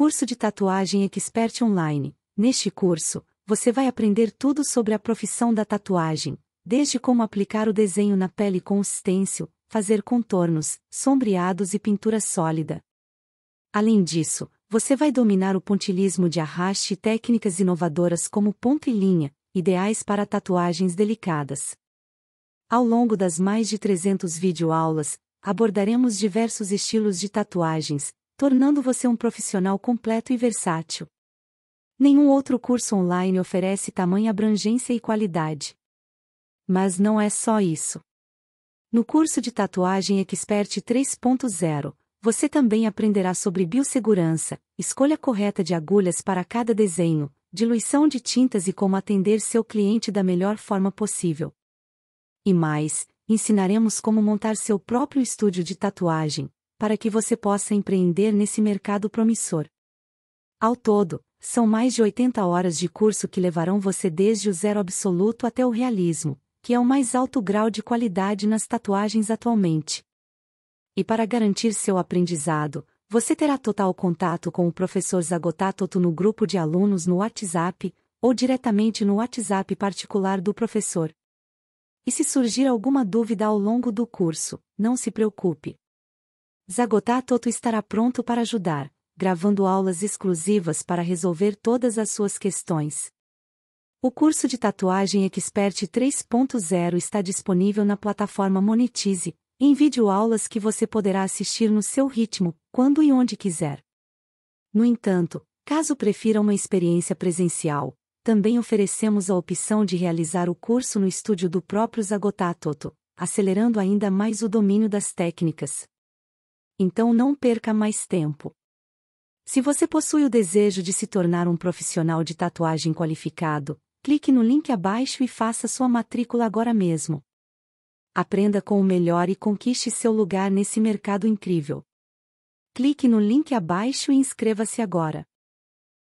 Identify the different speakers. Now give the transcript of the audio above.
Speaker 1: Curso de Tatuagem Expert Online. Neste curso, você vai aprender tudo sobre a profissão da tatuagem, desde como aplicar o desenho na pele com o stencil, fazer contornos, sombreados e pintura sólida. Além disso, você vai dominar o pontilismo de arraste e técnicas inovadoras como ponto e linha, ideais para tatuagens delicadas. Ao longo das mais de 300 videoaulas, abordaremos diversos estilos de tatuagens, tornando você um profissional completo e versátil. Nenhum outro curso online oferece tamanha abrangência e qualidade. Mas não é só isso. No curso de Tatuagem Expert 3.0, você também aprenderá sobre biossegurança, escolha correta de agulhas para cada desenho, diluição de tintas e como atender seu cliente da melhor forma possível. E mais, ensinaremos como montar seu próprio estúdio de tatuagem, para que você possa empreender nesse mercado promissor. Ao todo, são mais de 80 horas de curso que levarão você desde o zero absoluto até o realismo, que é o mais alto grau de qualidade nas tatuagens atualmente. E para garantir seu aprendizado, você terá total contato com o professor Zagotá Toto no grupo de alunos no WhatsApp, ou diretamente no WhatsApp particular do professor. E se surgir alguma dúvida ao longo do curso, não se preocupe. Zagotá Toto estará pronto para ajudar, gravando aulas exclusivas para resolver todas as suas questões. O curso de tatuagem Expert 3.0 está disponível na plataforma Monetize, em vídeo-aulas que você poderá assistir no seu ritmo, quando e onde quiser. No entanto, caso prefira uma experiência presencial, também oferecemos a opção de realizar o curso no estúdio do próprio Zagotá Toto, acelerando ainda mais o domínio das técnicas então não perca mais tempo. Se você possui o desejo de se tornar um profissional de tatuagem qualificado, clique no link abaixo e faça sua matrícula agora mesmo. Aprenda com o melhor e conquiste seu lugar nesse mercado incrível. Clique no link abaixo e inscreva-se agora.